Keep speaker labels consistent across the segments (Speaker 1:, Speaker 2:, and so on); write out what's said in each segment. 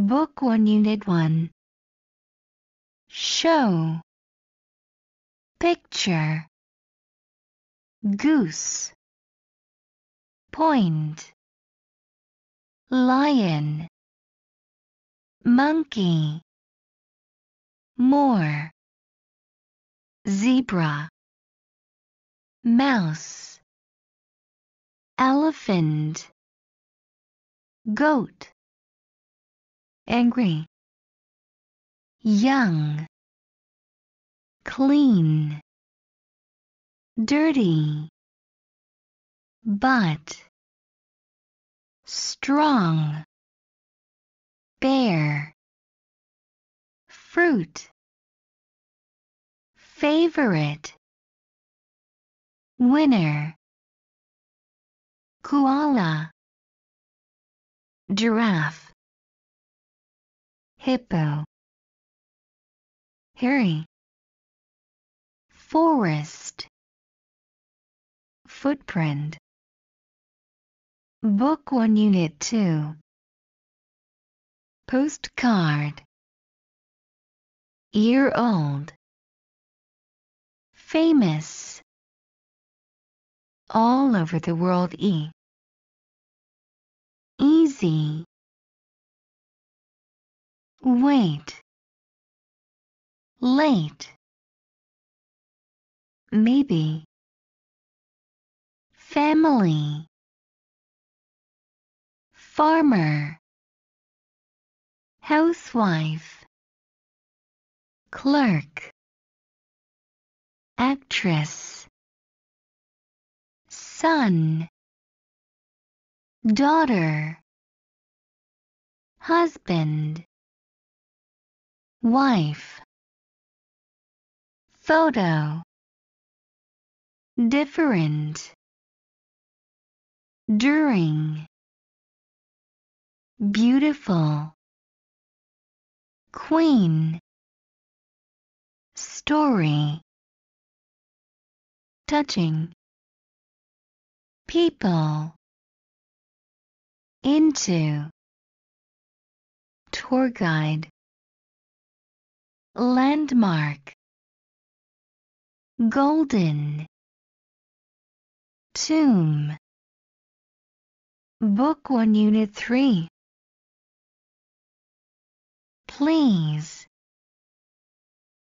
Speaker 1: Book 1 Unit 1 Show Picture Goose Point Lion Monkey Moor Zebra Mouse Elephant Goat angry, young, clean, dirty, but, strong, bear, fruit, favorite, winner, koala, giraffe hippo Harry forest footprint book 1 unit 2 postcard year old famous all over the world e easy wait, late, maybe, family, farmer, housewife, clerk, actress, son, daughter, husband, wife photo different during beautiful queen story touching people into tour guide landmark golden tomb book 1 unit 3 please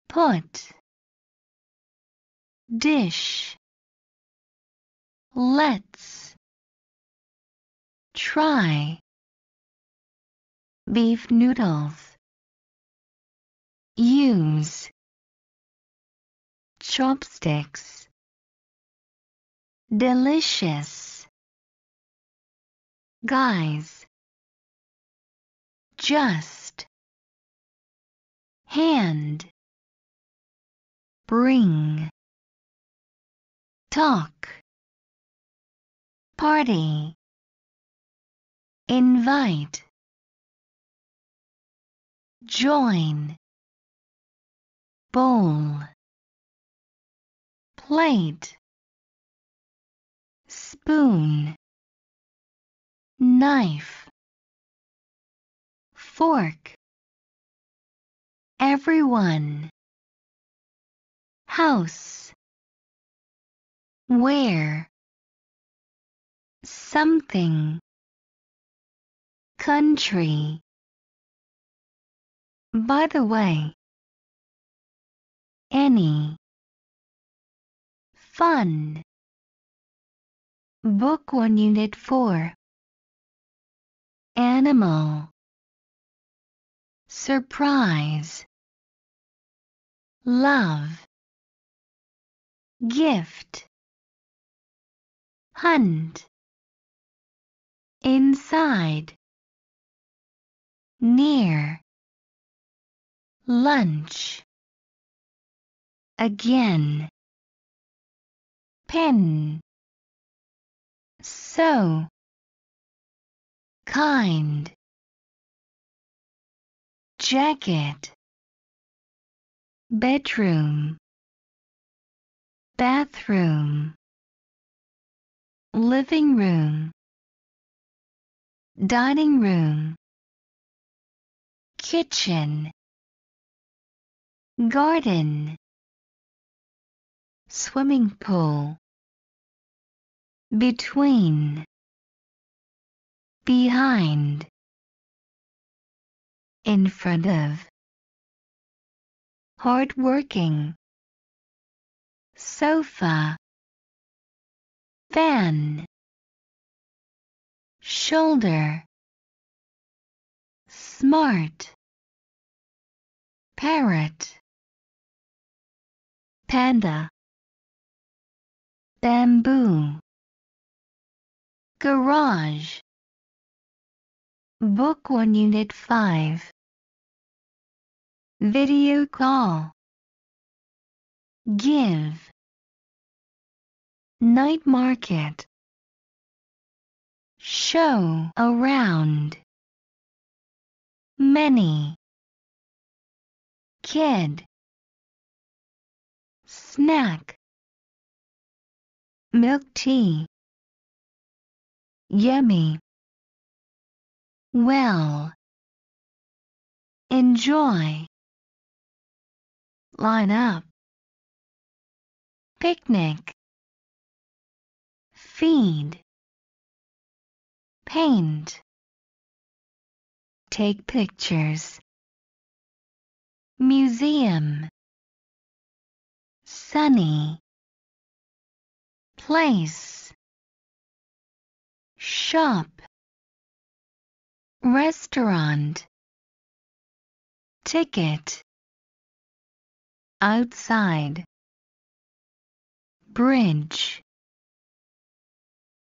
Speaker 1: put dish let's try beef noodles use chopsticks delicious guys just hand bring talk party invite join bowl plate spoon knife fork everyone house where something country by the way any fun book 1 unit 4 animal surprise love gift hunt inside near lunch again pen so kind jacket bedroom bathroom living room dining room kitchen garden swimming pool between behind in front of hard working sofa fan shoulder smart parrot panda bamboo garage book 1 unit 5 video call give night market show around many kid snack Milk tea. Yummy. Well. Enjoy. Line up. Picnic. Feed. Paint. Take pictures. Museum. Sunny place shop restaurant ticket outside bridge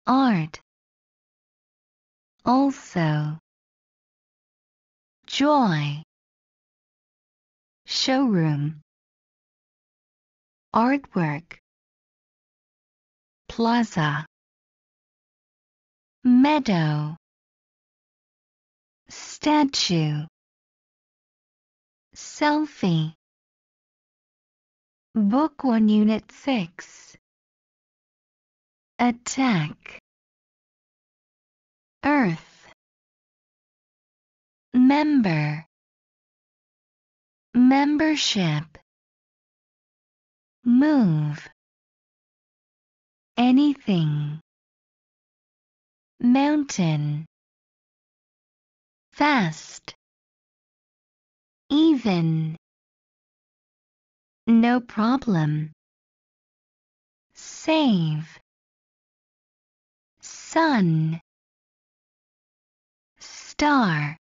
Speaker 1: art also joy showroom artwork plaza meadow statue selfie book 1 unit 6 attack earth member membership move anything mountain fast even no problem save sun star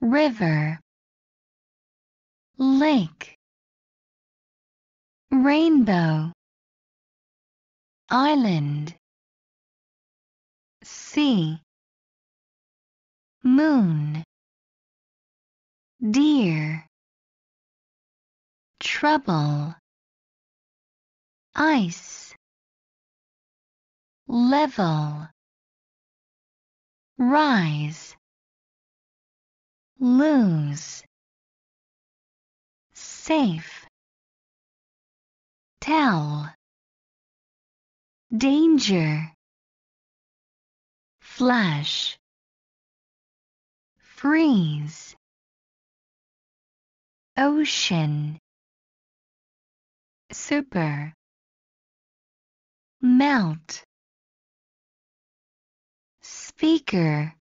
Speaker 1: river lake rainbow island sea moon deer trouble ice level rise lose safe tell danger flash freeze ocean super melt speaker